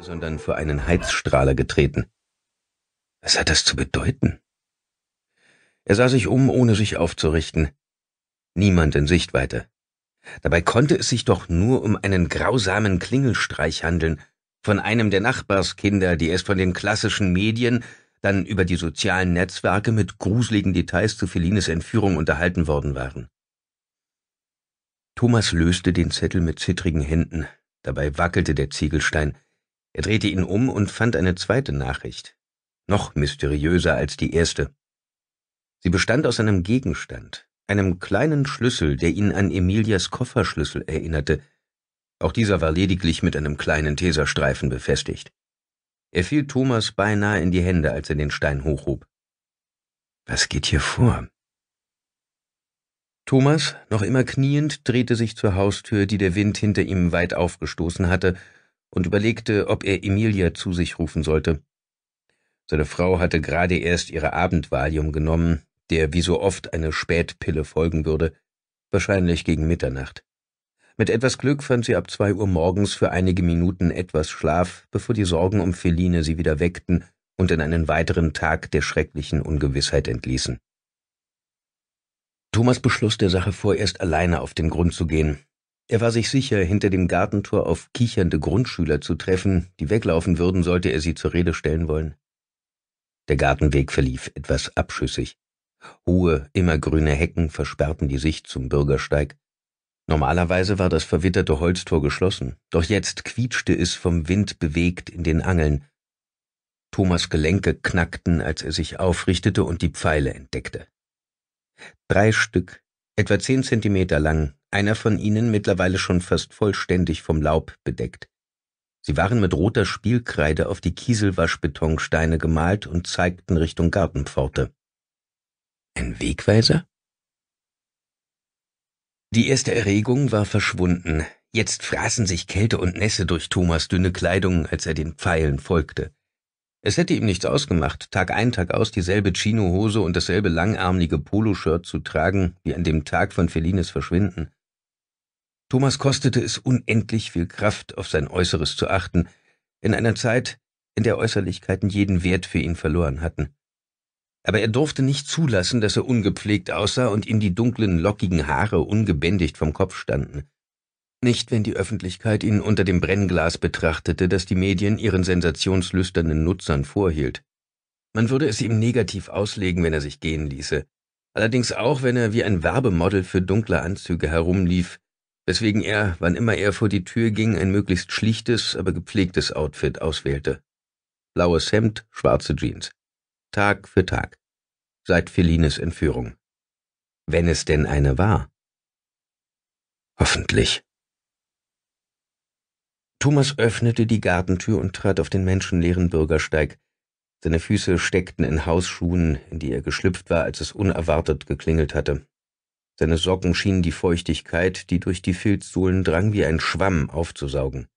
sondern für einen Heizstrahler getreten. Was hat das zu bedeuten? Er sah sich um, ohne sich aufzurichten. Niemand in Sichtweite. Dabei konnte es sich doch nur um einen grausamen Klingelstreich handeln, von einem der Nachbarskinder, die es von den klassischen Medien, dann über die sozialen Netzwerke mit gruseligen Details zu Felines Entführung unterhalten worden waren. Thomas löste den Zettel mit zittrigen Händen, dabei wackelte der Ziegelstein, er drehte ihn um und fand eine zweite Nachricht, noch mysteriöser als die erste. Sie bestand aus einem Gegenstand, einem kleinen Schlüssel, der ihn an Emilias Kofferschlüssel erinnerte. Auch dieser war lediglich mit einem kleinen Teserstreifen befestigt. Er fiel Thomas beinahe in die Hände, als er den Stein hochhob. Was geht hier vor? Thomas, noch immer kniend, drehte sich zur Haustür, die der Wind hinter ihm weit aufgestoßen hatte, und überlegte, ob er Emilia zu sich rufen sollte. Seine Frau hatte gerade erst ihre Abendvalium genommen, der wie so oft eine Spätpille folgen würde, wahrscheinlich gegen Mitternacht. Mit etwas Glück fand sie ab zwei Uhr morgens für einige Minuten etwas Schlaf, bevor die Sorgen um Feline sie wieder weckten und in einen weiteren Tag der schrecklichen Ungewissheit entließen. Thomas beschloss, der Sache vorerst alleine auf den Grund zu gehen, er war sich sicher, hinter dem Gartentor auf kichernde Grundschüler zu treffen, die weglaufen würden, sollte er sie zur Rede stellen wollen. Der Gartenweg verlief etwas abschüssig. Hohe, immergrüne Hecken versperrten die Sicht zum Bürgersteig. Normalerweise war das verwitterte Holztor geschlossen, doch jetzt quietschte es vom Wind bewegt in den Angeln. Thomas Gelenke knackten, als er sich aufrichtete und die Pfeile entdeckte. Drei Stück, etwa zehn Zentimeter lang, einer von ihnen mittlerweile schon fast vollständig vom Laub bedeckt. Sie waren mit roter Spielkreide auf die Kieselwaschbetonsteine gemalt und zeigten Richtung Gartenpforte. Ein Wegweiser? Die erste Erregung war verschwunden. Jetzt fraßen sich Kälte und Nässe durch Thomas dünne Kleidung, als er den Pfeilen folgte. Es hätte ihm nichts ausgemacht, Tag ein, Tag aus dieselbe Chinohose und dasselbe langarmige Poloshirt zu tragen, wie an dem Tag von Felines Verschwinden. Thomas kostete es unendlich viel Kraft, auf sein Äußeres zu achten, in einer Zeit, in der Äußerlichkeiten jeden Wert für ihn verloren hatten. Aber er durfte nicht zulassen, dass er ungepflegt aussah und ihm die dunklen, lockigen Haare ungebändigt vom Kopf standen. Nicht, wenn die Öffentlichkeit ihn unter dem Brennglas betrachtete, das die Medien ihren sensationslüsternen Nutzern vorhielt. Man würde es ihm negativ auslegen, wenn er sich gehen ließe. Allerdings auch, wenn er wie ein Werbemodel für dunkle Anzüge herumlief, weswegen er, wann immer er vor die Tür ging, ein möglichst schlichtes, aber gepflegtes Outfit auswählte. Blaues Hemd, schwarze Jeans. Tag für Tag. Seit Felines Entführung. Wenn es denn eine war. Hoffentlich. Thomas öffnete die Gartentür und trat auf den menschenleeren Bürgersteig. Seine Füße steckten in Hausschuhen, in die er geschlüpft war, als es unerwartet geklingelt hatte. Seine Socken schienen die Feuchtigkeit, die durch die Filzsohlen drang, wie ein Schwamm aufzusaugen.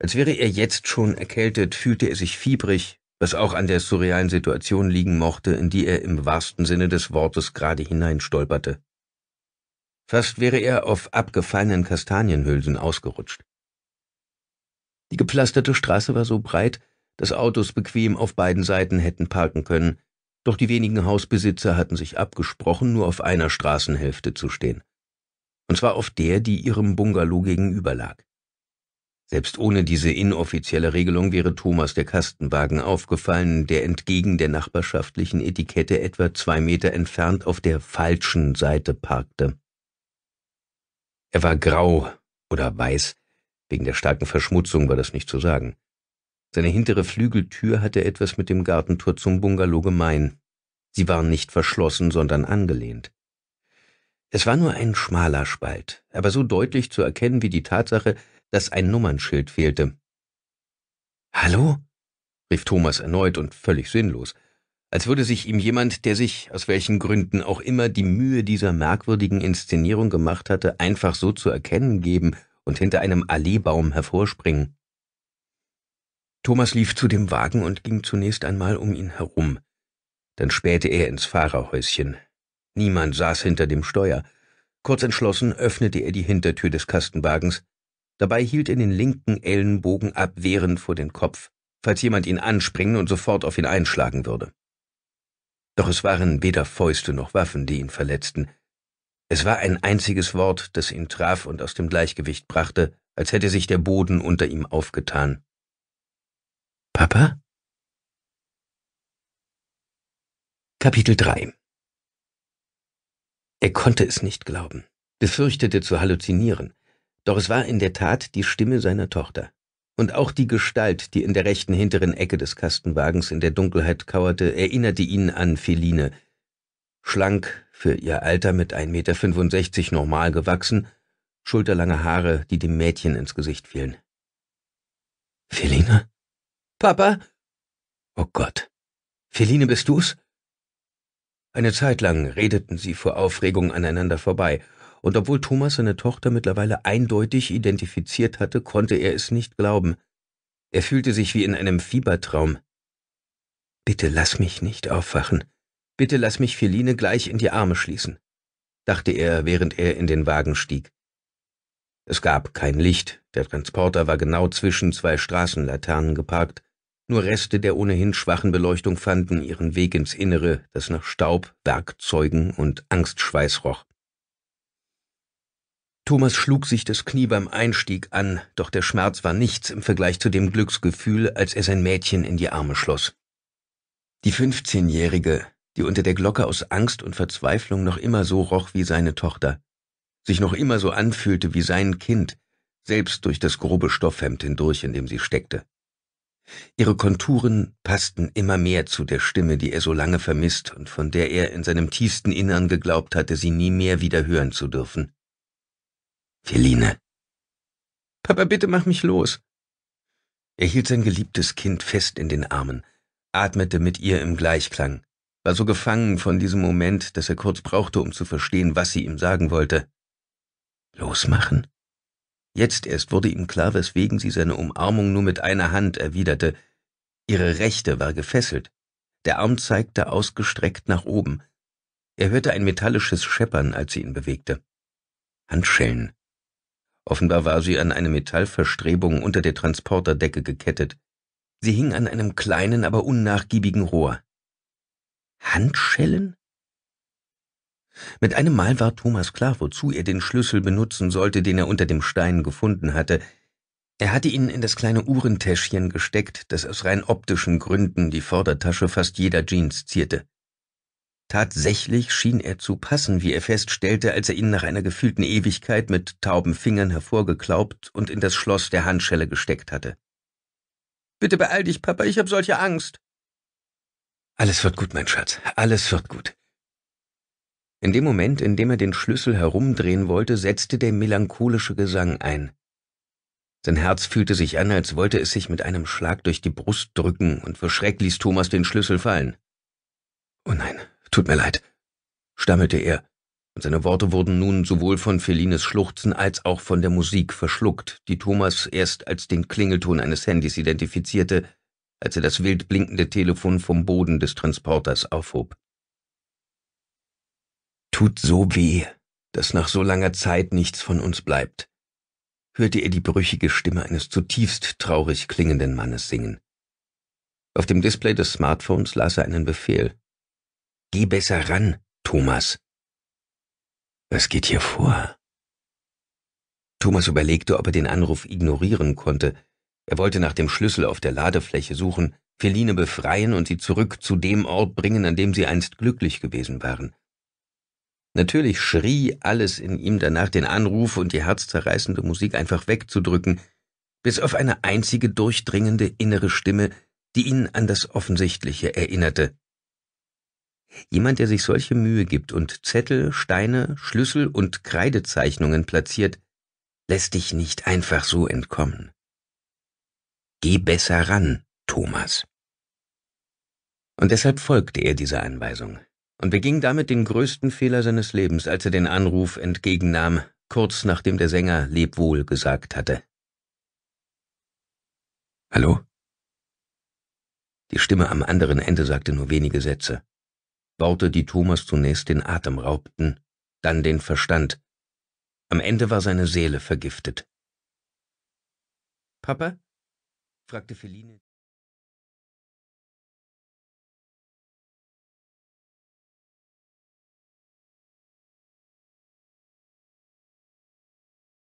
Als wäre er jetzt schon erkältet, fühlte er sich fiebrig, was auch an der surrealen Situation liegen mochte, in die er im wahrsten Sinne des Wortes gerade hineinstolperte. Fast wäre er auf abgefallenen Kastanienhülsen ausgerutscht. Die gepflasterte Straße war so breit, dass Autos bequem auf beiden Seiten hätten parken können, doch die wenigen Hausbesitzer hatten sich abgesprochen, nur auf einer Straßenhälfte zu stehen. Und zwar auf der, die ihrem Bungalow gegenüber lag. Selbst ohne diese inoffizielle Regelung wäre Thomas der Kastenwagen aufgefallen, der entgegen der nachbarschaftlichen Etikette etwa zwei Meter entfernt auf der falschen Seite parkte. Er war grau oder weiß, wegen der starken Verschmutzung war das nicht zu sagen. Seine hintere Flügeltür hatte etwas mit dem Gartentor zum Bungalow gemein. Sie waren nicht verschlossen, sondern angelehnt. Es war nur ein schmaler Spalt, aber so deutlich zu erkennen wie die Tatsache, dass ein Nummernschild fehlte. Hallo? rief Thomas erneut und völlig sinnlos, als würde sich ihm jemand, der sich, aus welchen Gründen auch immer, die Mühe dieser merkwürdigen Inszenierung gemacht hatte, einfach so zu erkennen geben und hinter einem Alleebaum hervorspringen. Thomas lief zu dem Wagen und ging zunächst einmal um ihn herum. Dann spähte er ins Fahrerhäuschen. Niemand saß hinter dem Steuer. Kurz entschlossen öffnete er die Hintertür des Kastenwagens. Dabei hielt er den linken Ellenbogen abwehrend vor den Kopf, falls jemand ihn anspringen und sofort auf ihn einschlagen würde. Doch es waren weder Fäuste noch Waffen, die ihn verletzten. Es war ein einziges Wort, das ihn traf und aus dem Gleichgewicht brachte, als hätte sich der Boden unter ihm aufgetan. Papa? Kapitel 3 Er konnte es nicht glauben, befürchtete zu halluzinieren, doch es war in der Tat die Stimme seiner Tochter. Und auch die Gestalt, die in der rechten hinteren Ecke des Kastenwagens in der Dunkelheit kauerte, erinnerte ihn an Feline. Schlank, für ihr Alter mit 1,65 Meter normal gewachsen, schulterlange Haare, die dem Mädchen ins Gesicht fielen. Feline? Papa? Oh Gott. Feline, bist du's? Eine Zeit lang redeten sie vor Aufregung aneinander vorbei, und obwohl Thomas seine Tochter mittlerweile eindeutig identifiziert hatte, konnte er es nicht glauben. Er fühlte sich wie in einem Fiebertraum. Bitte lass mich nicht aufwachen. Bitte lass mich Feline gleich in die Arme schließen, dachte er, während er in den Wagen stieg. Es gab kein Licht, der Transporter war genau zwischen zwei Straßenlaternen geparkt, nur Reste der ohnehin schwachen Beleuchtung fanden ihren Weg ins Innere, das nach Staub, Werkzeugen und Angstschweiß roch. Thomas schlug sich das Knie beim Einstieg an, doch der Schmerz war nichts im Vergleich zu dem Glücksgefühl, als er sein Mädchen in die Arme schloss. Die 15-Jährige, die unter der Glocke aus Angst und Verzweiflung noch immer so roch wie seine Tochter, sich noch immer so anfühlte wie sein Kind, selbst durch das grobe Stoffhemd hindurch, in dem sie steckte. Ihre Konturen passten immer mehr zu der Stimme, die er so lange vermisst und von der er in seinem tiefsten Innern geglaubt hatte, sie nie mehr wieder hören zu dürfen. Feline. Papa, bitte mach mich los. Er hielt sein geliebtes Kind fest in den Armen, atmete mit ihr im Gleichklang, war so gefangen von diesem Moment, dass er kurz brauchte, um zu verstehen, was sie ihm sagen wollte. Losmachen? Jetzt erst wurde ihm klar, weswegen sie seine Umarmung nur mit einer Hand erwiderte. Ihre rechte war gefesselt. Der Arm zeigte ausgestreckt nach oben. Er hörte ein metallisches Scheppern, als sie ihn bewegte. Handschellen. Offenbar war sie an eine Metallverstrebung unter der Transporterdecke gekettet. Sie hing an einem kleinen, aber unnachgiebigen Rohr. Handschellen? Mit einem Mal war Thomas klar, wozu er den Schlüssel benutzen sollte, den er unter dem Stein gefunden hatte. Er hatte ihn in das kleine Uhrentäschchen gesteckt, das aus rein optischen Gründen die Vordertasche fast jeder Jeans zierte. Tatsächlich schien er zu passen, wie er feststellte, als er ihn nach einer gefühlten Ewigkeit mit tauben Fingern hervorgeklaubt und in das Schloss der Handschelle gesteckt hatte. Bitte beeil dich, Papa, ich hab solche Angst. Alles wird gut, mein Schatz, alles wird gut. In dem Moment, in dem er den Schlüssel herumdrehen wollte, setzte der melancholische Gesang ein. Sein Herz fühlte sich an, als wollte es sich mit einem Schlag durch die Brust drücken, und vor Schreck ließ Thomas den Schlüssel fallen. Oh nein, tut mir leid, stammelte er, und seine Worte wurden nun sowohl von Felines Schluchzen als auch von der Musik verschluckt, die Thomas erst als den Klingelton eines Handys identifizierte, als er das wild blinkende Telefon vom Boden des Transporters aufhob tut so weh, dass nach so langer Zeit nichts von uns bleibt, hörte er die brüchige Stimme eines zutiefst traurig klingenden Mannes singen. Auf dem Display des Smartphones las er einen Befehl. Geh besser ran, Thomas. Was geht hier vor? Thomas überlegte, ob er den Anruf ignorieren konnte. Er wollte nach dem Schlüssel auf der Ladefläche suchen, Feline befreien und sie zurück zu dem Ort bringen, an dem sie einst glücklich gewesen waren. Natürlich schrie alles in ihm danach, den Anruf und die herzzerreißende Musik einfach wegzudrücken, bis auf eine einzige durchdringende innere Stimme, die ihn an das Offensichtliche erinnerte. Jemand, der sich solche Mühe gibt und Zettel, Steine, Schlüssel und Kreidezeichnungen platziert, lässt dich nicht einfach so entkommen. Geh besser ran, Thomas. Und deshalb folgte er dieser Anweisung und beging damit den größten Fehler seines Lebens, als er den Anruf entgegennahm, kurz nachdem der Sänger Lebwohl gesagt hatte. Hallo? Die Stimme am anderen Ende sagte nur wenige Sätze. Worte, die Thomas zunächst den Atem raubten, dann den Verstand. Am Ende war seine Seele vergiftet. Papa? fragte Feline.